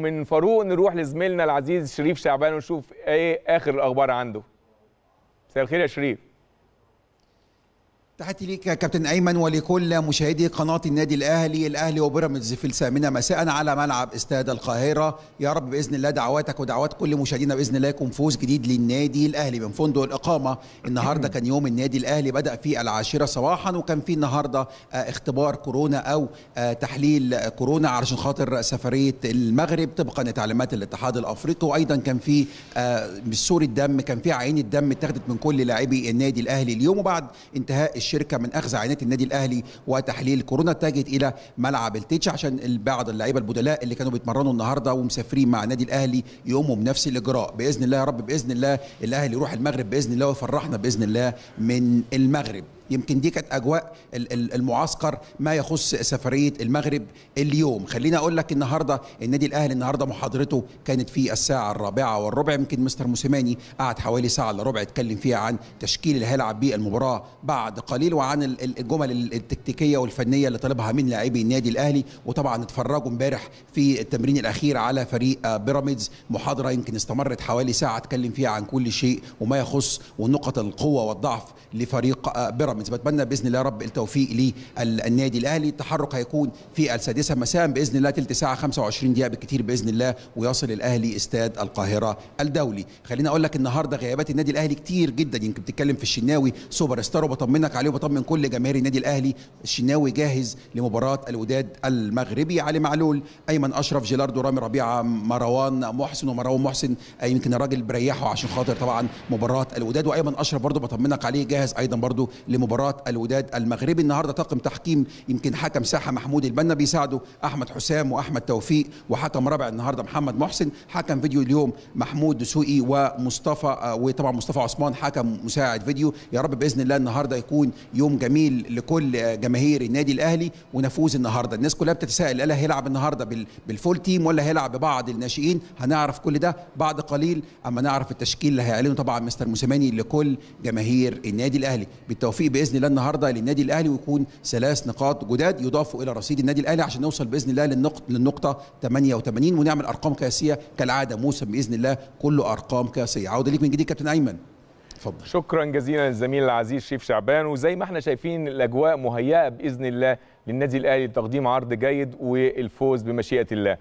من فاروق نروح لزميلنا العزيز شريف شعبان ونشوف ايه اخر الاخبار عنده مساء الخير يا شريف تحياتي ليك يا كابتن ايمن ولكل مشاهدي قناه النادي الاهلي الاهلي وبيراميدز في الثامنه مساء على ملعب استاد القاهره يا رب باذن الله دعواتك ودعوات كل مشاهدينا باذن الله يكون فوز جديد للنادي الاهلي من فندق الاقامه النهارده كان يوم النادي الاهلي بدا في العاشره صباحا وكان في النهارده آه، اختبار كورونا او آه، تحليل كورونا علشان خاطر سفريه المغرب طبقا لتعليمات الاتحاد الافريقي وايضا كان في آه، بالسور الدم كان في عين الدم اتخذت من كل لاعبي النادي الاهلي اليوم وبعد انتهاء الشركه من اخذ عينات النادي الاهلي وتحليل كورونا اتجهت الى ملعب التيتش عشان بعض اللعيبه البدلاء اللي كانوا بيتمرنوا النهارده ومسافرين مع النادي الاهلي يقوموا بنفس الاجراء باذن الله يا رب باذن الله الاهلي يروح المغرب باذن الله ويفرحنا باذن الله من المغرب يمكن دي كانت اجواء المعسكر ما يخص سفريه المغرب اليوم خليني اقول لك النهارده النادي الاهلي النهارده محاضرته كانت في الساعه الرابعه والربع يمكن مستر موسيماني قعد حوالي ساعه الا ربع اتكلم فيها عن تشكيل اللي هيلعب بيه المباراه بعد قليل وعن الجمل التكتيكيه والفنيه اللي طلبها من لاعبي النادي الاهلي وطبعا اتفرجوا امبارح في التمرين الاخير على فريق آه، بيراميدز محاضره يمكن استمرت حوالي ساعه اتكلم فيها عن كل شيء وما يخص ونقط القوه والضعف لفريق آه، بيراميدز بيراميدز بتمنى باذن الله رب التوفيق للنادي الاهلي التحرك هيكون في السادسه مساء باذن الله تلت ساعه 25 دقيقه بالكثير باذن الله ويصل الاهلي استاد القاهره الدولي خليني اقول لك النهارده غيابات النادي الاهلي كتير جدا يمكن بتتكلم في الشناوي سوبر ستار وبطمنك عليه وبطمن كل جماهير النادي الاهلي الشناوي جاهز لمباراه الوداد المغربي علي معلول ايمن اشرف جيلاردو رامي ربيعه مروان محسن ومروان محسن يمكن الراجل بريحه عشان خاطر طبعا مباراه الوداد وايمن اشرف برضه بطمنك عليه جاهز ايضا برضه لمباراه مباراه الوداد المغربي النهارده طاقم تحكيم يمكن حكم ساحه محمود البنا بيساعده احمد حسام واحمد توفيق وحكم رابع النهارده محمد محسن حكم فيديو اليوم محمود دسوقي ومصطفى آه، وطبعا مصطفى عثمان حكم مساعد فيديو يا رب باذن الله النهارده يكون يوم جميل لكل آه، جماهير النادي الاهلي ونفوز النهارده الناس كلها بتتساءل هل هيلعب النهارده بالفول تيم ولا هيلعب ببعض الناشئين هنعرف كل ده بعد قليل اما نعرف التشكيل اللي هيعلنه طبعا مستر موسيماني لكل جماهير النادي الاهلي بالتوفيق باذن الله النهارده للنادي الاهلي ويكون ثلاث نقاط جداد يضافوا الى رصيد النادي الاهلي عشان نوصل باذن الله للنقط للنقطه 88 ونعمل ارقام قياسيه كالعاده موسم باذن الله كله ارقام قياسيه عوده ليك من جديد كابتن ايمن اتفضل شكرا جزيلا للزميل العزيز شريف شعبان وزي ما احنا شايفين الاجواء مهيئه باذن الله للنادي الاهلي لتقديم عرض جيد والفوز بمشيئه الله